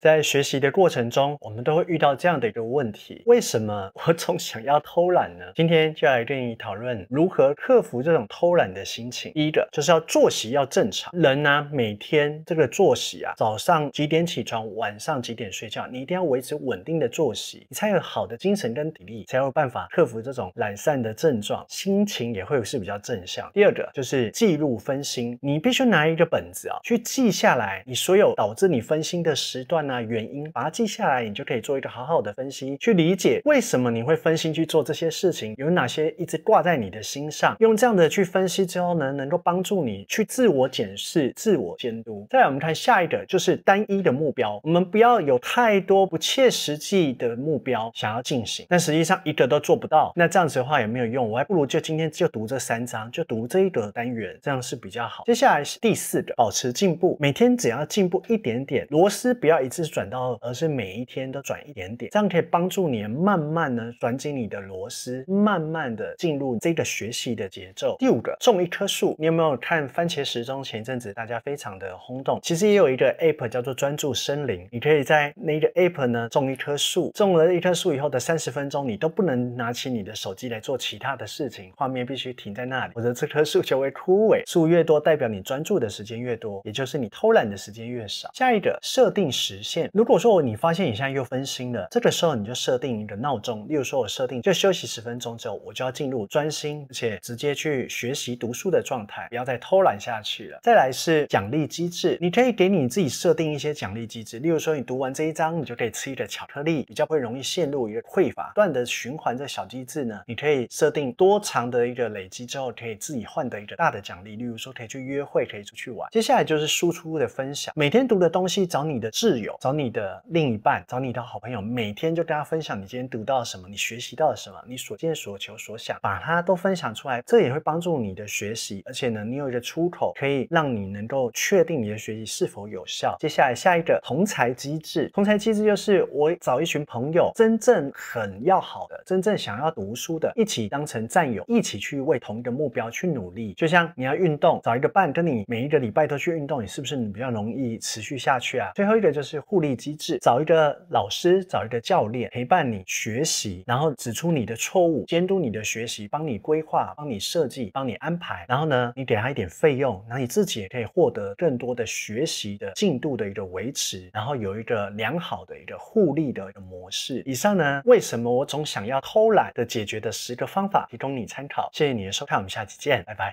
在学习的过程中，我们都会遇到这样的一个问题：为什么我 总想要偷懒呢？今天就来跟你讨论如何克服这种偷懒的心情。第一个就是要作息要正常，人呢每天这个作息啊，早上几点起床，晚上几点睡觉，你一定要维持稳定的作息，你才有好的精神跟体力，才有办法克服这种懒散的症状，心情也会是比较正向。第二个就是记录分心，你必须拿一个本子啊去记下来你所有导致你分心的时段。那原因，把它记下来，你就可以做一个好好的分析，去理解为什么你会分心去做这些事情，有哪些一直挂在你的心上。用这样的去分析之后呢，能够帮助你去自我检视、自我监督。再来，我们看下一个，就是单一的目标，我们不要有太多不切实际的目标想要进行，但实际上一个都做不到，那这样子的话也没有用，我还不如就今天就读这三章，就读这一个单元，这样是比较好。接下来是第四个，保持进步，每天只要进步一点点，螺丝不要一直。是转到，而是每一天都转一点点，这样可以帮助你慢慢呢转紧你的螺丝，慢慢的进入这个学习的节奏。第五个，种一棵树，你有没有看番茄时钟？前一阵子大家非常的轰动，其实也有一个 app 叫做专注森林，你可以在那个 app 呢种一棵树，种了一棵树以后的三十分钟，你都不能拿起你的手机来做其他的事情，画面必须停在那里，否则这棵树就会枯萎。树越多，代表你专注的时间越多，也就是你偷懒的时间越少。下一个设定时。如果说你发现你现在又分心了，这个时候你就设定一个闹钟，例如说我设定就休息十分钟之后，我就要进入专心且直接去学习读书的状态，不要再偷懒下去了。再来是奖励机制，你可以给你自己设定一些奖励机制，例如说你读完这一章，你就可以吃一个巧克力，比较不会容易陷入一个匮乏，不断的循环这小机制呢，你可以设定多长的一个累积之后，可以自己换得一个大的奖励，例如说可以去约会，可以出去玩。接下来就是输出的分享，每天读的东西找你的挚友。找你的另一半，找你的好朋友，每天就跟他分享你今天读到了什么，你学习到了什么，你所见所求所想，把它都分享出来，这也会帮助你的学习。而且呢，你有一个出口，可以让你能够确定你的学习是否有效。接下来下一个同才机制，同才机制就是我找一群朋友，真正很要好的，真正想要读书的，一起当成战友，一起去为同一个目标去努力。就像你要运动，找一个伴跟你每一个礼拜都去运动，你是不是你比较容易持续下去啊？最后一个就是。互利机制，找一个老师，找一个教练，陪伴你学习，然后指出你的错误，监督你的学习，帮你规划，帮你设计，帮你安排，然后呢，你给他一点费用，那你自己也可以获得更多的学习的进度的一个维持，然后有一个良好的一个互利的一个模式。以上呢，为什么我总想要偷懒的解决的十个方法，提供你参考。谢谢你的收看，我们下期见，拜拜。